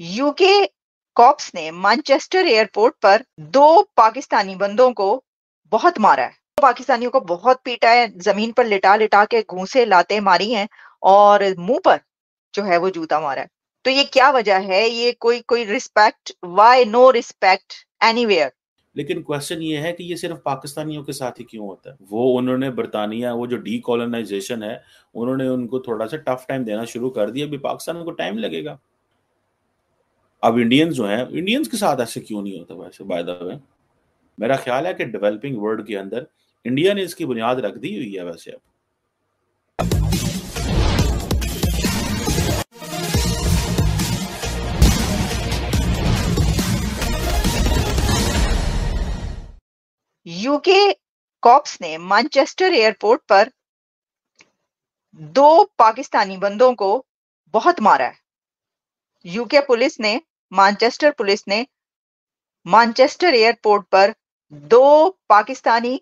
UK cops ने Manchester airport पर दो पाकिस्तानी बंदों को बहुत मारा है तो पाकिस्तानियों को बहुत पीटा है जमीन पर लिटा लिटा के घूसे लाते मारी हैं और मुंह पर जो है वो जूता मारा है तो ये क्या वजह है ये कोई कोई respect why no respect anywhere लेकिन क्वेश्चन ये है कि ये सिर्फ पाकिस्तानियों के साथ ही क्यों होता है वो उन्होंने बरतानिया वो जो डी है उन्होंने उनको थोड़ा सा टफ टाइम देना शुरू कर दिया अभी पाकिस्तान को टाइम लगेगा अब इंडियंस जो हैं इंडियंस के साथ ऐसे क्यों नहीं होता वैसे बाय द वे मेरा ख्याल है कि डेवलपिंग वर्ल्ड के अंदर इंडिया ने इसकी बुनियाद रख दी हुई है वैसे अब यूके कॉप्स ने मैनचेस्टर एयरपोर्ट पर दो पाकिस्तानी बंदों को बहुत मारा है यूके पुलिस ने मानचेस्टर पुलिस ने मानचेस्टर एयरपोर्ट पर दो पाकिस्तानी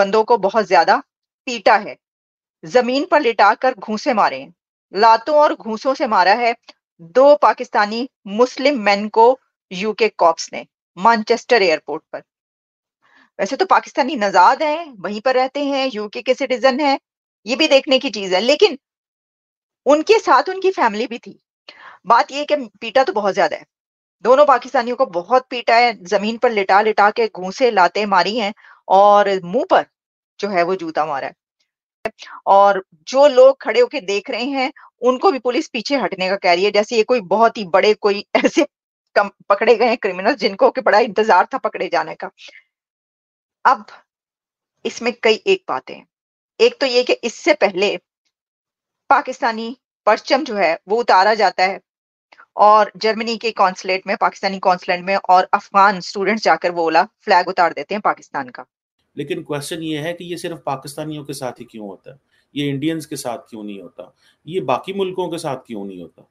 बंदों को बहुत ज्यादा पीटा है जमीन पर लिटाकर घूसे मारे हैं लातों और घूसों से मारा है दो पाकिस्तानी मुस्लिम मैन को यूके कॉप्स ने मानचेस्टर एयरपोर्ट पर वैसे तो पाकिस्तानी नजाद हैं वहीं पर रहते हैं यूके के सिटीजन हैं ये भी देखने की चीज है लेकिन उनके साथ उनकी फैमिली भी थी बात यह कि पीटा तो बहुत ज्यादा है दोनों पाकिस्तानियों को बहुत पीटा है जमीन पर लिटा लिटा के घूसे लाते मारी हैं और मुंह पर जो है वो जूता मारा है और जो लोग खड़े होके देख रहे हैं उनको भी पुलिस पीछे हटने का कह रही है जैसे ये कोई बहुत ही बड़े कोई ऐसे कम पकड़े गए क्रिमिनल जिनको के बड़ा इंतजार था पकड़े जाने का अब इसमें कई एक बातें हैं एक तो ये कि इससे पहले पाकिस्तानी परचम जो है वो उतारा जाता है और जर्मनी के कॉन्सुलेट में पाकिस्तानी कॉन्सुलेट में और अफगान स्टूडेंट्स जाकर वो ओला फ्लैग उतार देते हैं पाकिस्तान का लेकिन क्वेश्चन ये है कि ये सिर्फ पाकिस्तानियों के साथ ही क्यों होता है ये इंडियंस के साथ क्यों नहीं होता ये बाकी मुल्कों के साथ क्यों नहीं होता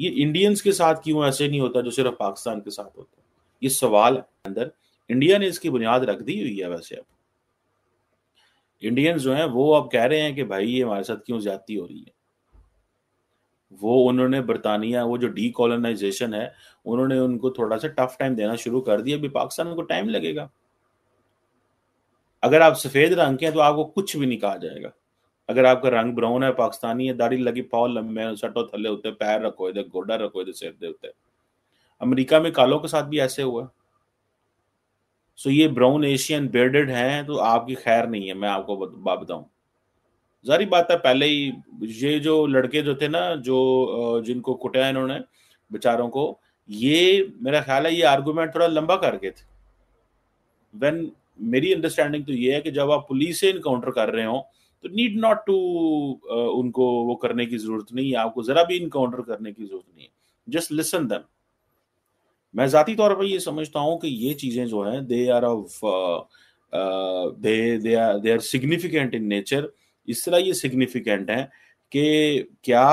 ये इंडियंस के साथ क्यों ऐसे नहीं होता जो सिर्फ पाकिस्तान के साथ होता ये सवाल है अंदर इंडिया ने इसकी बुनियाद रख दी हुई है वैसे अब इंडियंस जो है वो अब कह रहे हैं कि भाई ये हमारे साथ क्यों ज्यादा हो रही है वो उन्होंने बर्तानिया वो जो डी कॉलोनाइजेशन है उन्होंने उनको थोड़ा सा टफ टाइम देना शुरू कर दिया अभी पाकिस्तान को टाइम लगेगा अगर आप सफेद रंग के हैं तो आपको कुछ भी नहीं कहा जाएगा अगर आपका रंग ब्राउन है पाकिस्तानी है दाढ़ी लगी पाओ लंबे सटो थले होते पैर रखो इधर गोडा रखो इधर सिर दे होते अमरीका में कालों के साथ भी ऐसे हुआ सो ये ब्राउन एशियन बेर्डेड हैं तो आपकी खैर नहीं है मैं आपको बताऊं जारी बात है पहले ही ये जो लड़के जो थे ना जो जिनको कुटाया इन्होंने बेचारों को ये मेरा ख्याल है ये आर्गुमेंट थोड़ा लंबा करके थे वेन मेरी अंडरस्टैंडिंग तो ये है कि जब आप पुलिस से इनकाउंटर कर रहे हो तो नीड नॉट टू उनको वो करने की जरूरत नहीं है आपको जरा भी इनकाउंटर करने की जरूरत नहीं है जस्ट लिसन दम मैं जाती तौर पर ये समझता हूँ कि ये चीजें जो हैं they are of they are significant in nature इस तरह ये सिग्निफिकेंट है कि क्या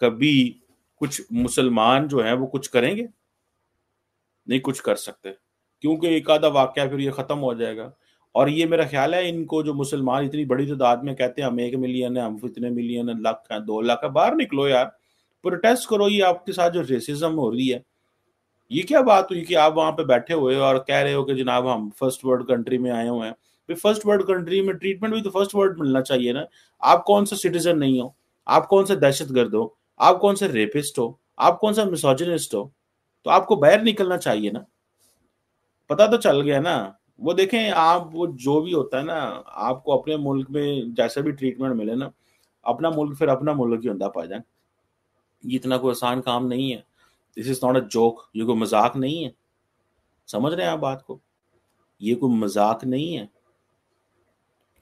कभी कुछ मुसलमान जो है वो कुछ करेंगे नहीं कुछ कर सकते क्योंकि एक आधा वाक्य फिर ये ख़त्म हो जाएगा और ये मेरा ख्याल है इनको जो मुसलमान इतनी बड़ी तादाद में कहते हैं हम एक मिलियन है हम इतने मिलियन है लाख है दो लाख है बाहर निकलो यार प्रोटेस्ट करो ये आपके साथ जो रेसिज्म हो रही है ये क्या बात हुई कि आप वहां पे बैठे हुए और कह रहे हो कि जनाब हम फर्स्ट वर्ल्ड कंट्री में आए हुए हैं फर्स्ट वर्ल्ड कंट्री में ट्रीटमेंट भी तो फर्स्ट वर्ल्ड मिलना चाहिए ना आप कौन सा सिटीजन नहीं हो आप कौन सा दहशत गर्द हो आप कौन सा रेपिस्ट हो आप कौन सा मिसोजनिस्ट हो तो आपको बाहर निकलना चाहिए ना पता तो चल गया ना वो देखें आप वो जो भी होता है ना आपको अपने मुल्क में जैसा भी ट्रीटमेंट मिले ना अपना मुल्क फिर अपना मुल्क ही होता जाए ये इतना कोई आसान काम नहीं है this is not a joke ये कोई मजाक नहीं है समझ रहे हैं आप बात को ये कोई मजाक नहीं है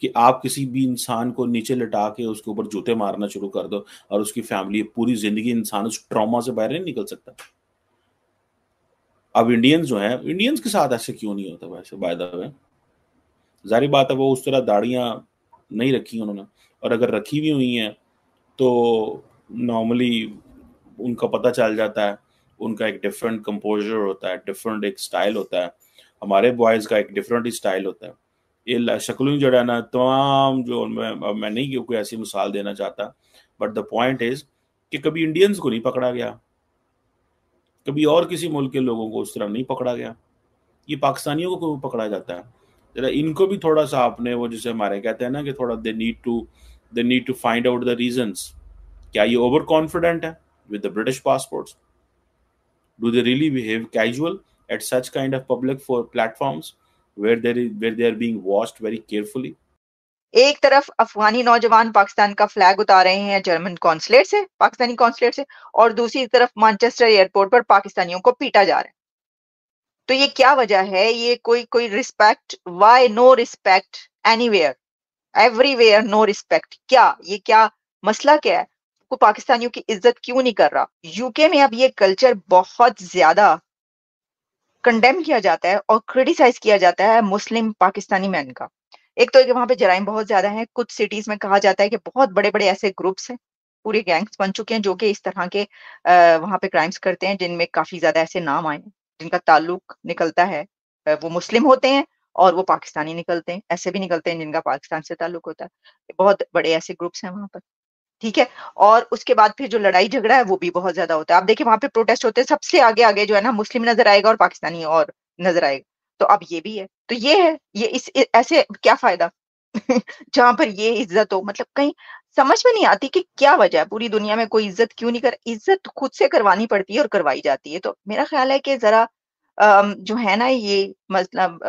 कि आप किसी भी इंसान को नीचे लटा के उसके ऊपर जूते मारना शुरू कर दो और उसकी फैमिली पूरी जिंदगी इंसान उस ट्रॉमा से बाहर नहीं निकल सकता अब इंडियंस जो है इंडियंस के साथ ऐसे क्यों नहीं होता वैसे बाय द वे जारी बात है वो उस तरह दाढ़ियाँ नहीं रखी उन्होंने और अगर रखी भी हुई हैं तो नॉर्मली उनका पता चल जाता है उनका एक डिफरेंट कंपोजर होता है डिफरेंट एक स्टाइल होता है हमारे बॉयज़ का एक डिफरेंट ही स्टाइल होता है ये शक्लूं जड़ा ना तमाम जो मैं अब मैं नहीं कोई ऐसी मिसाल देना चाहता बट द पॉइंट इज कि कभी इंडियंस को नहीं पकड़ा गया कभी और किसी मुल्क के लोगों को उस तरह नहीं पकड़ा गया ये पाकिस्तानियों को पकड़ा जाता है जरा इनको भी थोड़ा सा आपने वो जैसे हमारे कहते हैं ना कि थोड़ा they need to they need to find out the reasons क्या ये ओवर कॉन्फिडेंट है with the British passports do they really behave casual at such kind of public for platforms where there is where they are being watched very carefully एक तरफ अफगानी नौजवान पाकिस्तान का flag उतार रहे हैं जर्मन कॉन्सुलेट से Pakistani consulate से और दूसरी तरफ मानचेस्टर एयरपोर्ट पर पाकिस्तानियों को पीटा जा रहा है तो ये क्या वजह है ये कोई कोई respect why no respect anywhere everywhere no respect क्या ये क्या मसला क्या है को पाकिस्तानियों की इज्जत क्यों नहीं कर रहा यूके में अब ये कल्चर बहुत ज्यादा कंडेम किया जाता है और क्रिटिसाइज किया जाता है मुस्लिम पाकिस्तानी मैन का एक तो वहां पे जराइम बहुत ज्यादा है कुछ सिटीज में कहा जाता है कि बहुत बड़े बड़े ऐसे ग्रुप्स हैं पूरे गैंग्स बन चुके हैं जो कि इस तरह के वहां पे क्राइम्स करते हैं जिनमें काफी ज्यादा ऐसे नाम आए जिनका ताल्लुक निकलता है वो मुस्लिम होते हैं और वो पाकिस्तानी निकलते हैं ऐसे भी निकलते हैं जिनका पाकिस्तान से ताल्लुक होता है बहुत बड़े ऐसे ग्रुप्स हैं वहां पर ठीक है और उसके बाद फिर जो लड़ाई झगड़ा है वो भी बहुत ज्यादा होता है आप देखिए वहां पे प्रोटेस्ट होते हैं सबसे आगे आगे जो है ना मुस्लिम नजर आएगा और पाकिस्तानी और नजर आएगा तो अब ये भी है तो ये है ये इस ऐसे क्या फायदा जहां पर ये इज्जत हो मतलब कहीं समझ में नहीं आती कि क्या वजह है पूरी दुनिया में कोई इज्जत क्यों नहीं कर इज्जत खुद से करवानी पड़ती है और करवाई जाती है तो मेरा ख्याल है कि जरा जो है ना ये मतलब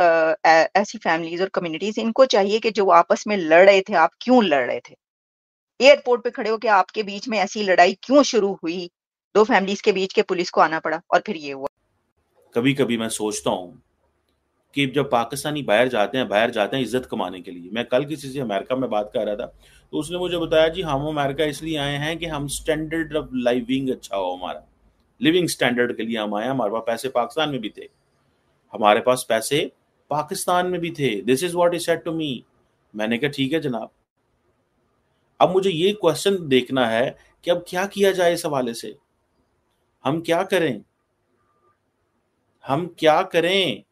ऐसी फैमिलीज और कम्युनिटीज इनको चाहिए कि जो आपस में लड़ रहे थे आप क्यों लड़ रहे थे एयरपोर्ट पे खड़े होकर आपके बीच में ऐसी लड़ाई क्यों शुरू हुई दो फैमिलीज के बीच के पुलिस को आना पड़ा और फिर ये हुआ कभी कभी मैं सोचता हूँ कि जब पाकिस्तानी बाहर जाते हैं बाहर जाते हैं इज्जत कमाने के लिए मैं कल किसी से अमेरिका में बात कर रहा था तो उसने मुझे बताया जी हम अमेरिका इसलिए आए हैं कि हम स्टैंडर्ड ऑफ लाइविंग अच्छा हो हमारा लिविंग स्टैंडर्ड के लिए हम आए हमारे पास पैसे पाकिस्तान में भी थे हमारे पास पैसे पाकिस्तान में भी थे this is what is set to me मैंने कहा ठीक है जनाब अब मुझे ये क्वेश्चन देखना है कि अब क्या किया जाए इस हवाले से हम क्या करें हम क्या करें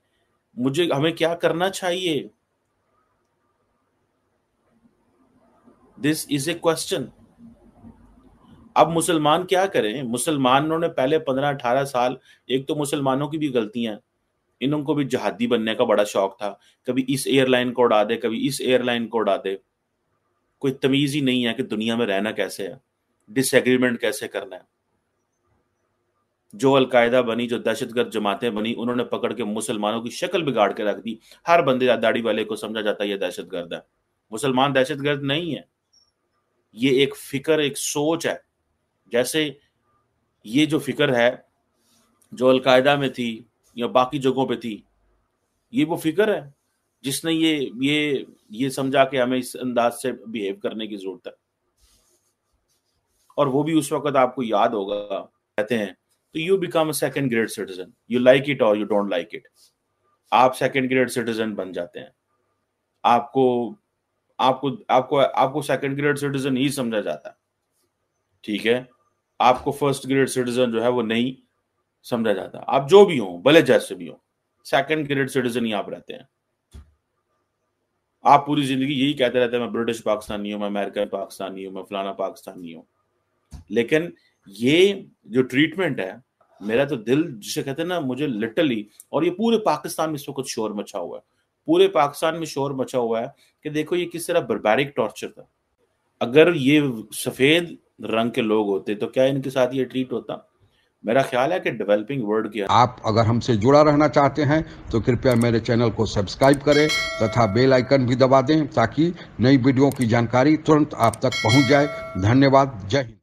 मुझे हमें क्या करना चाहिए दिस इज ए क्वेश्चन अब मुसलमान क्या करें मुसलमानों ने पहले पंद्रह अठारह साल एक तो मुसलमानों की भी गलतियां इनको भी जहादी बनने का बड़ा शौक था कभी इस एयरलाइन को उड़ा दे कभी इस एयरलाइन को उड़ा दे कोई तमीज़ ही नहीं है कि दुनिया में रहना कैसे है डिसएग्रीमेंट कैसे करना है जो अलकायदा बनी जो दहशतगर्द जमातें बनी उन्होंने पकड़ के मुसलमानों की शक्ल बिगाड़ के रख दी हर बंदे दाढ़ी वाले को समझा जाता है यह दहशतगर्द है मुसलमान दहशतगर्द नहीं है ये एक फिक्र एक सोच है जैसे ये जो फिक्र है जो अलकायदा में थी या बाकी जगहों पे थी ये वो फिक्र है जिसने ये ये ये समझा कि हमें इस अंदाज से बिहेव करने की जरूरत है और वो भी उस वक्त आपको याद होगा कहते हैं तो you become second grade citizen you like it और यू डोंट लाइक इट आप सेकेंड ग्रेड सिटीजन बन जाते हैं आपको आपको आपको आपको सेकेंड ग्रेड सिटीजन ही समझा जाता है ठीक है आपको फर्स्ट ग्रेड सिटीजन जो है वो नहीं समझा जाता आप जो भी हो भले जैसे भी हो सेकेंड ग्रेड सिटीजन ही आप रहते हैं आप पूरी जिंदगी यही कहते रहते हैं मैं ब्रिटिश पाकिस्तानी हूँ मैं अमेरिकन पाकिस्तानी हूँ मैं फलाना पाकिस्तानी हूँ लेकिन ये जो ट्रीटमेंट है मेरा तो दिल जिसे कहते हैं ना मुझे लिटरली और ये पूरे पाकिस्तान में इस वक्त शोर मचा हुआ है पूरे पाकिस्तान में शोर मचा हुआ है कि देखो ये किस तरह बर्बैरिक टॉर्चर था अगर ये सफेद रंग के लोग होते तो क्या इनके साथ ये ट्रीट होता मेरा ख्याल है कि डेवलपिंग वर्ल्ड की आप अगर हमसे जुड़ा रहना चाहते हैं तो कृपया मेरे चैनल को सब्सक्राइब करें तथा बेल आइकन भी दबा दें ताकि नई वीडियो की जानकारी तुरंत आप तक पहुंच जाए धन्यवाद जय हिंद